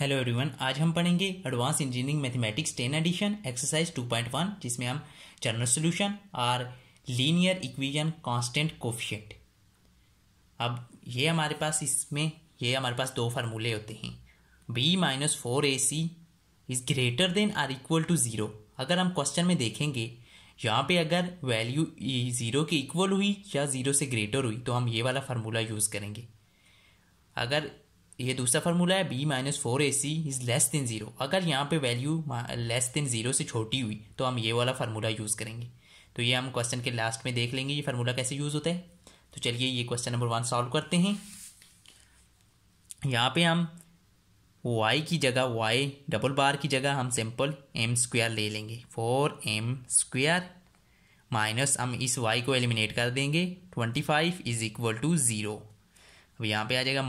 hello everyone आज हम पढ़ेंगे advance engineering mathematics ten edition exercise 2.1 जिसमें हम जनरल सॉल्यूशन और लीनियर इक्वेशन कांस्टेंट कोफिशेंट अब ये हमारे पास इसमें ये हमारे पास दो फार्मूले होते हैं b minus four a c is greater than or equal to zero अगर हम क्वेश्चन में देखेंगे यहाँ पर अगर वैल्यू ज़ीरो e के इक्वल हुई या ज़ीरो से ग्रेटर हुई तो हम ये वाला फार्मूला यूज़ करेंगे अगर ये दूसरा फार्मूला है b minus four a c is less than zero अगर यहाँ पे वैल्यू लेस देन ज़ीरो से छोटी हुई तो हम ये वाला फार्मूला यूज़ करेंगे तो ये हम क्वेश्चन के लास्ट में देख लेंगे ये फार्मूला कैसे यूज़ होता है तो चलिए ये क्वेश्चन नंबर वन सॉल्व करते हैं यहाँ पे हम वाई की जगह वाई डबल बार की जगह हम सिंपल एम स्क्वायर ले लेंगे फोर एम स्क्वायर माइनस हम इस वाई को एलिमिनेट कर देंगे twenty five is equal to zero अब यहाँ पे आ जाएगा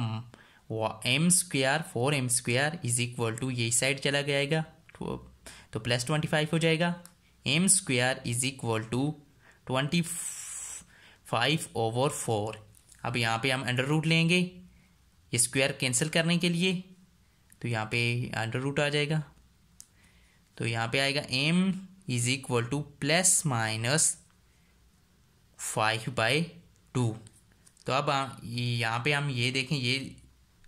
वो m square four m square is equal to यही साइड चला जाएगा तो प्लस ट्वेंटी फाइव हो जाएगा m square is equal to twenty five over four अब यहाँ पे हम अंडर रूट लेंगे ये स्क्वायर कैंसिल करने के लिए तो यहाँ पे अंडर रूट आ जाएगा तो यहाँ पे आएगा m is equal to plus minus five by two तो अब यहाँ पे हम ये देखें ये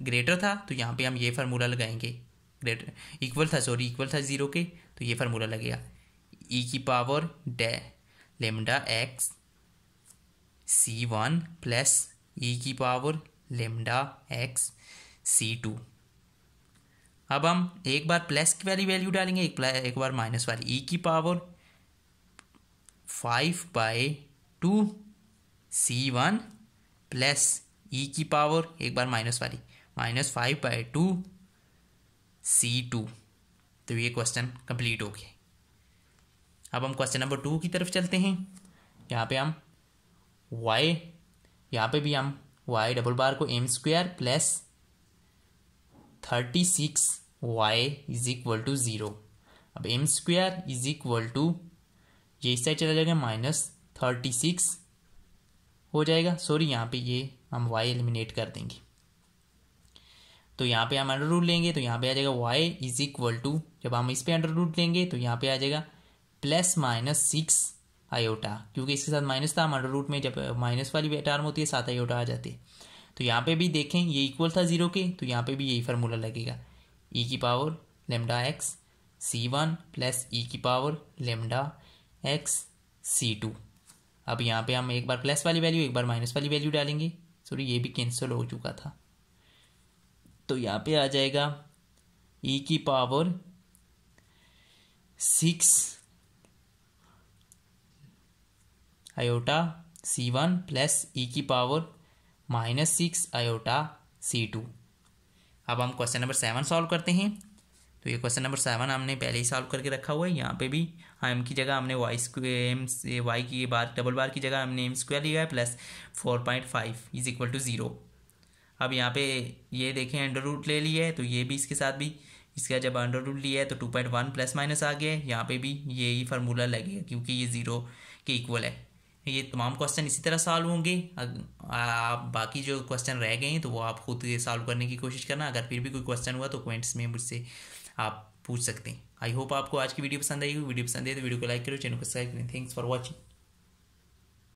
ग्रेटर था तो यहाँ पे हम ये फार्मूला लगाएंगे ग्रेटर इक्वल था सॉरी इक्वल था ज़ीरो के तो ये फार्मूला लगेगा ई e की पावर डे lambda x c one plus e की power lambda x c two अब हम एक बार प्लस की वाली वैल्यू डालेंगे एक एक बार माइनस वाली ई e की power five by two c one plus e की पावर एक बार माइनस वाली minus five by two c two तो ये क्वेश्चन कंप्लीट हो गया अब हम क्वेश्चन नंबर टू की तरफ चलते हैं यहाँ पे हम वाई यहाँ पे भी हम वाई डबल बार को m square plus thirty six y is equal to zero अब m square is equal to ये इस साइड चला जाएगा माइनस थर्टी सिक्स हो जाएगा सॉरी यहाँ पे ये हम वाई एलिमिनेट कर देंगे तो यहाँ पे हम अंडर रूट लेंगे तो यहाँ पे आ जाएगा वाई इज इक्वल टू जब हम इस पर अंडर रूट लेंगे तो यहाँ पे आ जाएगा प्लस माइनस सिक्स आयोटा क्योंकि इसके साथ माइनस था अंडर रूट में जब माइनस वाली टर्म होती है सात आयोटा आ जाती है तो यहाँ पे भी देखें ये इक्वल था जीरो के तो यहाँ पे भी यही फार्मूला लगेगा ई e की power lambda x c one plus e की power lambda x c two अब यहाँ पे हम एक बार प्लस वाली वैल्यू एक बार माइनस वाली वैल्यू डालेंगे सॉरी ये भी कैंसिल हो चुका था तो यहाँ पे आ जाएगा ई e की power six iota c one plus e की power minus six iota c two अब हम क्वेश्चन नंबर सेवन सॉल्व करते हैं तो ये क्वेश्चन नंबर सेवन हमने पहले ही सॉल्व करके रखा हुआ है यहाँ पे भी एम की जगह हमने वाई एम वाई की बार डबल बार की जगह हमने एम स्क्वायर लिया है plus four point five is equal to zero अब यहाँ पे ये देखें अंडर रूट ले लिए है तो ये भी इसके साथ भी इसका जब अंडर रूट लिया है तो two point one plus minus आ गया है यहाँ पे भी ही फार्मूला लगेगा क्योंकि ये ज़ीरो के इक्वल है ये तमाम क्वेश्चन इसी तरह सॉल्व होंगे आप बाकी जो क्वेश्चन रह गए हैं तो वो आप खुद सॉल्व करने की कोशिश करना अगर फिर भी कोई क्वेश्चन हुआ तो कमेंट्स में मुझसे आप पूछ सकते हैं आई होप आपको आज की वीडियो पसंद आएगी वीडियो पसंद आई तो वीडियो को लाइक करो चैनल को सब्सक्राइब करें थैंक्स फॉर वॉचिंग